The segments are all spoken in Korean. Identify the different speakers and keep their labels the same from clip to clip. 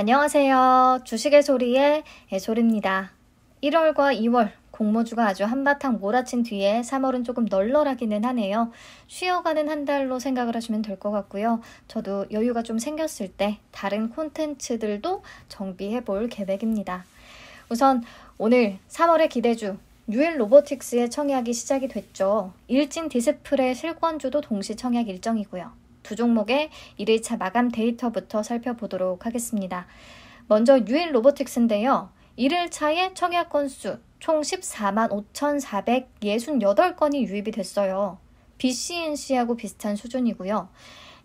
Speaker 1: 안녕하세요. 주식의 소리의 소리입니다. 1월과 2월 공모주가 아주 한바탕 몰아친 뒤에 3월은 조금 널널하기는 하네요. 쉬어가는 한 달로 생각을 하시면 될 것 같고요. 저도 여유가 좀 생겼을 때 다른 콘텐츠들도 정비해 볼 계획입니다. 우선 오늘 3월의 기대주 뉴엘 로보틱스의 청약이 시작이 됐죠. 일진 디스플레이 실권주도 동시 청약 일정이고요. 두 종목의 1일차 마감 데이터부터 살펴보도록 하겠습니다. 먼저 유인 로보틱스인데요. 1일차에 청약 건수 총 14만 5,468건이 유입이 됐어요. BCNC하고 비슷한 수준이고요.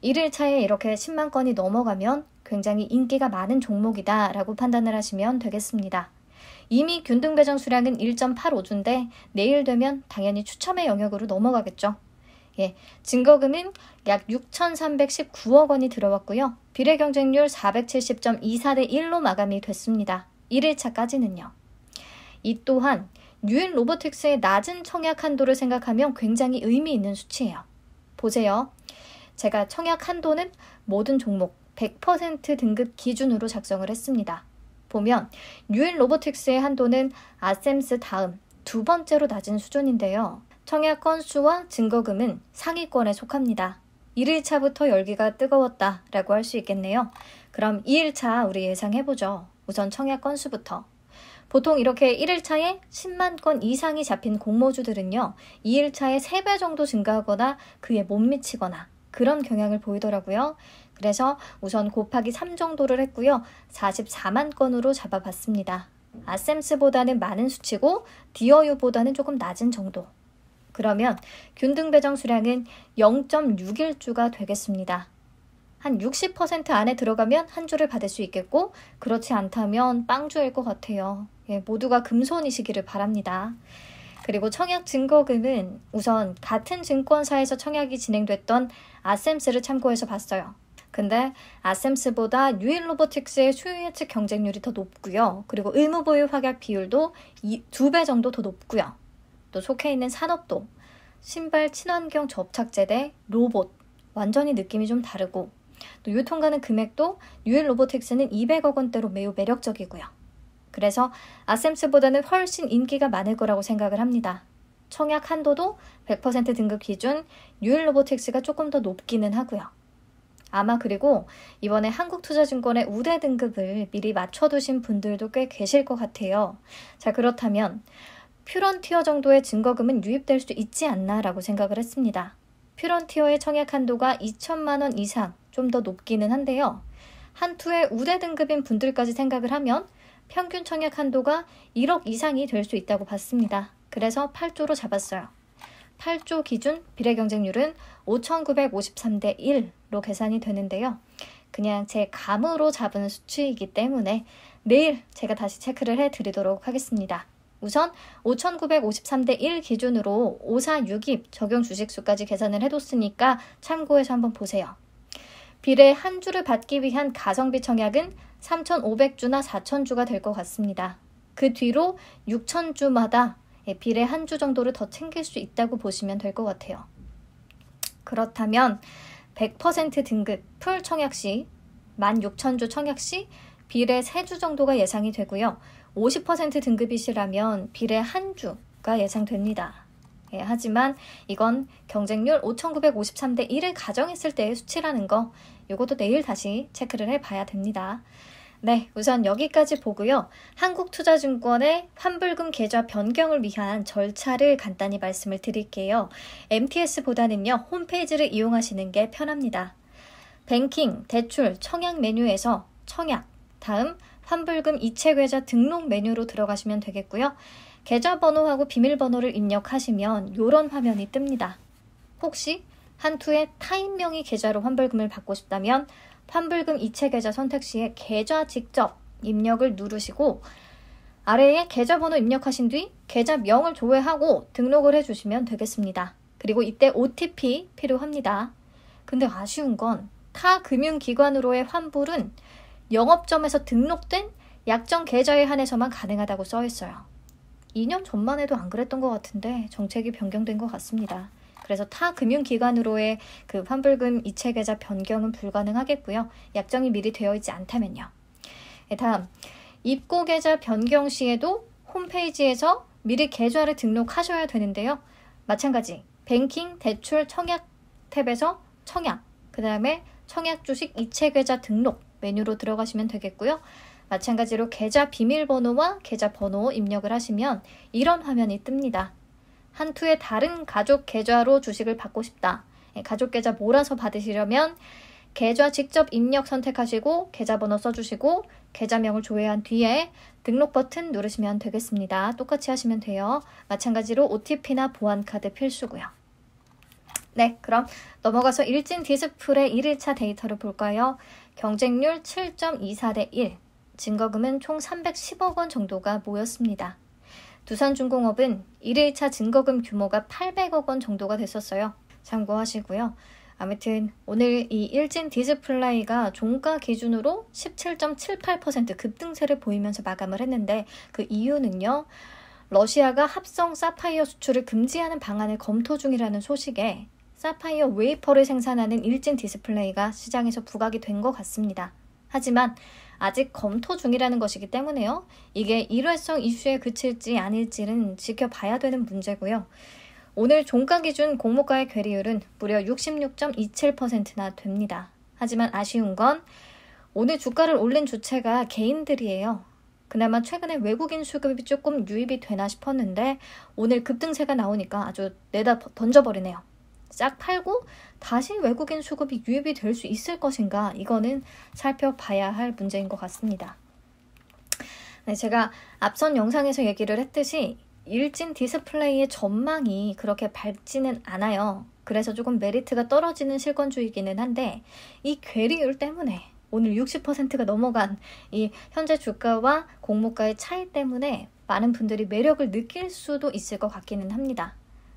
Speaker 1: 1일차에 이렇게 10만 건이 넘어가면 굉장히 인기가 많은 종목이다라고 판단을 하시면 되겠습니다. 이미 균등 배정 수량은 1.85주인데 내일 되면 당연히 추첨의 영역으로 넘어가겠죠. 예, 증거금은 약 6,319억 원이 들어왔고요. 비례 경쟁률 470.24대 1로 마감이 됐습니다. 1일차까지는요. 이 또한 유엔 로보틱스의 낮은 청약 한도를 생각하면 굉장히 의미 있는 수치예요. 보세요. 제가 청약 한도는 모든 종목 100% 등급 기준으로 작성을 했습니다. 보면 유엔 로보틱스의 한도는 아셈스 다음 두 번째로 낮은 수준인데요. 청약 건수와 증거금은 상위권에 속합니다. 1일차부터 열기가 뜨거웠다 라고 할 수 있겠네요. 그럼 2일차 우리 예상해보죠. 우선 청약 건수부터. 보통 이렇게 1일차에 10만 건 이상이 잡힌 공모주들은요, 2일차에 3배 정도 증가하거나 그에 못 미치거나 그런 경향을 보이더라고요. 그래서 우선 곱하기 3 정도를 했고요. 44만 건으로 잡아봤습니다. 아셈스보다는 많은 수치고 디어유보다는 조금 낮은 정도. 그러면 균등 배정 수량은 0 6 1주가 되겠습니다. 한 60% 안에 들어가면 한 주를 받을 수 있겠고 그렇지 않다면 빵주일 것 같아요. 예, 모두가 금손이시기를 바랍니다. 그리고 청약 증거금은 우선 같은 증권사에서 청약이 진행됐던 아셈스를 참고해서 봤어요. 근데 아셈스보다 유일 로보틱스의 수요 예측 경쟁률이 더 높고요. 그리고 의무 보유 확약 비율도 두배 정도 더 높고요. 또 속해 있는 산업도 신발 친환경 접착제대 로봇 완전히 느낌이 좀 다르고 또 유통가는 금액도 뉴엘 로보틱스는 200억 원대로 매우 매력적이고요. 그래서 아셈스보다는 훨씬 인기가 많을 거라고 생각을 합니다. 청약 한도도 100% 등급 기준 뉴엘 로보틱스가 조금 더 높기는 하고요. 아마 그리고 이번에 한국투자증권의 우대 등급을 미리 맞춰두신 분들도 꽤 계실 것 같아요. 자, 그렇다면 퓨런티어 정도의 증거금은 유입될 수 있지 않나라고 생각을 했습니다. 퓨런티어의 청약 한도가 2천만 원 이상 좀 더 높기는 한데요. 한투의 우대 등급인 분들까지 생각을 하면 평균 청약 한도가 1억 이상이 될 수 있다고 봤습니다. 그래서 8조로 잡았어요. 8조 기준 비례 경쟁률은 5,953대 1로 계산이 되는데요. 그냥 제 감으로 잡은 수치이기 때문에 내일 제가 다시 체크를 해드리도록 하겠습니다. 우선 5,953대 1 기준으로 5,4,6입 적용 주식수까지 계산을 해뒀으니까 참고해서 한번 보세요. 비례 한 주를 받기 위한 가성비 청약은 3,500주나 4,000주가 될 것 같습니다. 그 뒤로 6,000주마다 예, 비례 한 주 정도를 더 챙길 수 있다고 보시면 될 것 같아요. 그렇다면 100% 등급 풀 청약 시, 16,000주 청약 시 비례 3주 정도가 예상이 되고요. 50% 등급이시라면 비례 1주가 예상됩니다. 예, 하지만 이건 경쟁률 5,953대 1을 가정했을 때의 수치라는 거, 이것도 내일 다시 체크를 해봐야 됩니다. 네, 우선 여기까지 보고요. 한국투자증권의 환불금 계좌 변경을 위한 절차를 간단히 말씀을 드릴게요. MTS보다는요, 홈페이지를 이용하시는 게 편합니다. 뱅킹, 대출, 청약 메뉴에서 청약, 다음 환불금 이체계좌 등록 메뉴로 들어가시면 되겠고요. 계좌번호하고 비밀번호를 입력하시면 이런 화면이 뜹니다. 혹시 한투의 타인명의 계좌로 환불금을 받고 싶다면 환불금 이체계좌 선택 시에 계좌 직접 입력을 누르시고 아래에 계좌번호 입력하신 뒤 계좌명을 조회하고 등록을 해주시면 되겠습니다. 그리고 이때 OTP 필요합니다. 근데 아쉬운 건 타 금융기관으로의 환불은 영업점에서 등록된 약정 계좌에 한해서만 가능하다고 써 있어요. 2년 전만 해도 안 그랬던 것 같은데 정책이 변경된 것 같습니다. 그래서 타 금융기관으로의 그 환불금 이체계좌 변경은 불가능하겠고요. 약정이 미리 되어 있지 않다면요. 예, 다음, 입고계좌 변경 시에도 홈페이지에서 미리 계좌를 등록하셔야 되는데요. 마찬가지, 뱅킹, 대출, 청약 탭에서 청약, 그 다음에 청약 주식 이체계좌 등록, 메뉴로 들어가시면 되겠고요. 마찬가지로 계좌 비밀번호와 계좌 번호 입력을 하시면 이런 화면이 뜹니다. 한투의 다른 가족 계좌로 주식을 받고 싶다. 예, 가족 계좌 몰아서 받으시려면 계좌 직접 입력 선택하시고 계좌번호 써주시고 계좌명을 조회한 뒤에 등록 버튼 누르시면 되겠습니다. 똑같이 하시면 돼요. 마찬가지로 OTP나 보안카드 필수고요. 네, 그럼 넘어가서 일진 디스플의 1일차 데이터를 볼까요? 경쟁률 7.24대 1, 증거금은 총 310억 원 정도가 모였습니다. 두산중공업은 1회 차 증거금 규모가 800억 원 정도가 됐었어요. 참고하시고요. 아무튼 오늘 이 일진 디스플레이가 종가 기준으로 17.78% 급등세를 보이면서 마감을 했는데 그 이유는요. 러시아가 합성 사파이어 수출을 금지하는 방안을 검토 중이라는 소식에 사파이어 웨이퍼를 생산하는 일진 디스플레이가 시장에서 부각이 된 것 같습니다. 하지만 아직 검토 중이라는 것이기 때문에요. 이게 일회성 이슈에 그칠지 아닐지는 지켜봐야 되는 문제고요. 오늘 종가 기준 공모가의 괴리율은 무려 66.27%나 됩니다. 하지만 아쉬운 건 오늘 주가를 올린 주체가 개인들이에요. 그나마 최근에 외국인 수급이 조금 유입이 되나 싶었는데 오늘 급등세가 나오니까 아주 내다 던져버리네요. 싹 팔고 다시 외국인 수급이 유입이 될 수 있을 것인가 이거는 살펴봐야 할 문제인 것 같습니다. 네, 제가 앞선 영상에서 얘기를 했듯이 일진 디스플레이의 전망이 그렇게 밝지는 않아요. 그래서 조금 메리트가 떨어지는 실권주이기는 한데 이 괴리율 때문에 오늘 60%가 넘어간 이 현재 주가와 공모가의 차이 때문에 많은 분들이 매력을 느낄 수도 있을 것 같기는 합니다.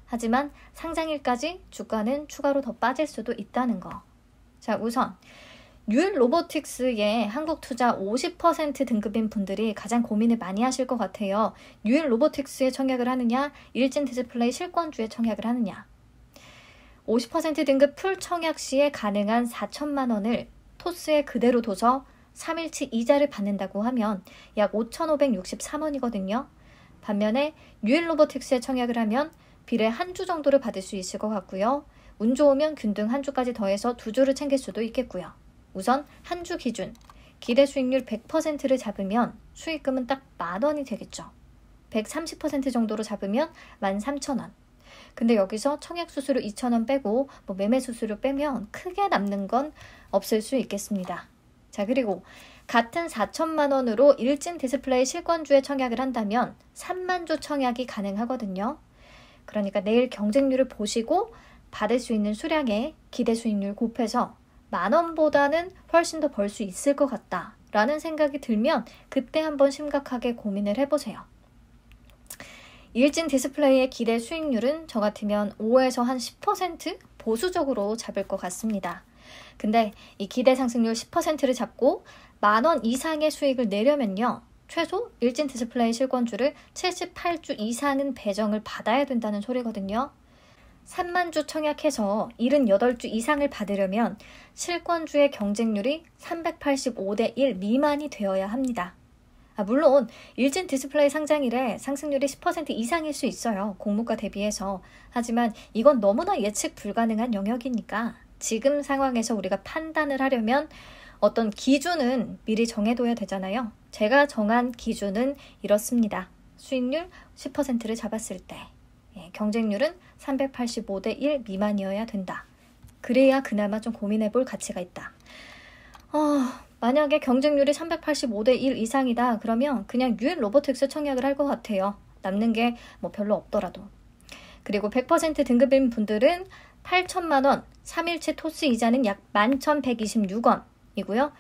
Speaker 1: 하지만 상장일까지 주가는 추가로 더 빠질 수도 있다는 거. 자, 우선 뉴일 로보틱스의 한국 투자 50% 등급인 분들이 가장 고민을 많이 하실 것 같아요. 뉴일 로보틱스에 청약을 하느냐, 일진 디스플레이 실권주에 청약을 하느냐. 50% 등급 풀 청약 시에 가능한 4천만 원을 토스에 그대로 둬서 3일치 이자를 받는다고 하면 약 5,563원이거든요. 반면에 뉴일 로보틱스에 청약을 하면 비례 한 주 정도를 받을 수 있을 것 같고요. 운 좋으면 균등 한 주까지 더해서 두 주를 챙길 수도 있겠고요. 우선 한 주 기준 기대 수익률 100%를 잡으면 수익금은 딱 만 원이 되겠죠. 130% 정도로 잡으면 13,000원. 근데 여기서 청약 수수료 2,000원 빼고 뭐 매매 수수료 빼면 크게 남는 건 없을 수 있겠습니다. 자, 그리고 같은 4천만 원으로 일진 디스플레이 실권주에 청약을 한다면 3만 주 청약이 가능하거든요. 그러니까 내일 경쟁률을 보시고 받을 수 있는 수량에 기대 수익률 곱해서 만 원보다는 훨씬 더 벌 수 있을 것 같다. 라는 생각이 들면 그때 한번 심각하게 고민을 해보세요. 일진 디스플레이의 기대 수익률은 저 같으면 5에서 한 10% 보수적으로 잡을 것 같습니다. 근데 이 기대 상승률 10%를 잡고 만 원 이상의 수익을 내려면요. 최소 일진 디스플레이 실권주를 78주 이상은 배정을 받아야 된다는 소리거든요. 3만 주 청약해서 78주 이상을 받으려면 실권주의 경쟁률이 385대 1 미만이 되어야 합니다. 아, 물론 일진 디스플레이 상장일에 상승률이 10% 이상일 수 있어요. 공모가 대비해서. 하지만 이건 너무나 예측 불가능한 영역이니까 지금 상황에서 우리가 판단을 하려면 어떤 기준은 미리 정해둬야 되잖아요. 제가 정한 기준은 이렇습니다. 수익률 10%를 잡았을 때 예, 경쟁률은 385대 1 미만이어야 된다. 그래야 그나마 좀 고민해 볼 가치가 있다. 어, 만약에 경쟁률이 385대 1 이상이다 그러면 그냥 유엔 로보틱스 청약을 할 것 같아요. 남는 게 뭐 별로 없더라도. 그리고 100% 등급인 분들은 8천만 원, 3일치 토스 이자는 약 11,126원, 이고요.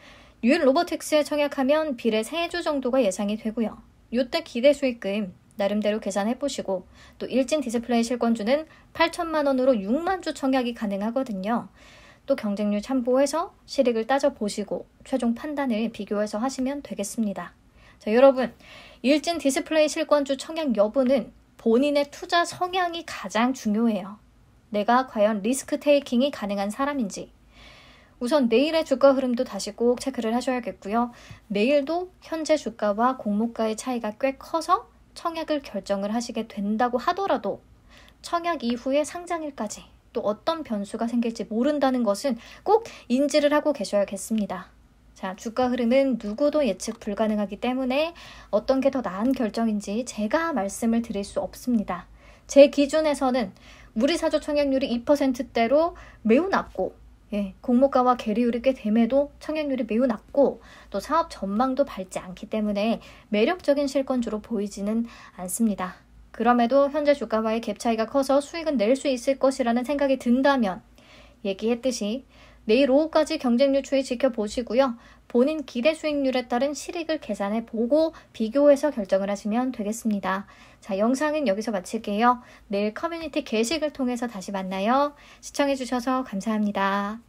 Speaker 1: 뉴 로보틱스에 청약하면 빌의 3주 정도가 예상이 되고요. 요때 기대 수익금 나름대로 계산해 보시고 또 일진 디스플레이 실권주는 8천만 원으로 6만 주 청약이 가능하거든요. 또 경쟁률 참고해서 실익을 따져 보시고 최종 판단을 비교해서 하시면 되겠습니다. 자, 여러분 일진 디스플레이 실권주 청약 여부는 본인의 투자 성향이 가장 중요해요. 내가 과연 리스크 테이킹이 가능한 사람인지 우선 내일의 주가 흐름도 다시 꼭 체크를 하셔야겠고요. 내일도 현재 주가와 공모가의 차이가 꽤 커서 청약을 결정을 하시게 된다고 하더라도 청약 이후에 상장일까지 또 어떤 변수가 생길지 모른다는 것은 꼭 인지를 하고 계셔야겠습니다. 자, 주가 흐름은 누구도 예측 불가능하기 때문에 어떤 게 더 나은 결정인지 제가 말씀을 드릴 수 없습니다. 제 기준에서는 우리 사조 청약률이 2%대로 매우 낮고 예, 공모가와 계리율이 꽤 됨에도 청약률이 매우 낮고 또 사업 전망도 밝지 않기 때문에 매력적인 실건주로 보이지는 않습니다. 그럼에도 현재 주가와의 갭 차이가 커서 수익은 낼 수 있을 것이라는 생각이 든다면 얘기했듯이 내일 오후까지 경쟁률 추이 지켜보시고요. 본인 기대 수익률에 따른 실익을 계산해 보고 비교해서 결정을 하시면 되겠습니다. 자, 영상은 여기서 마칠게요. 내일 커뮤니티 게시글 통해서 다시 만나요. 시청해주셔서 감사합니다.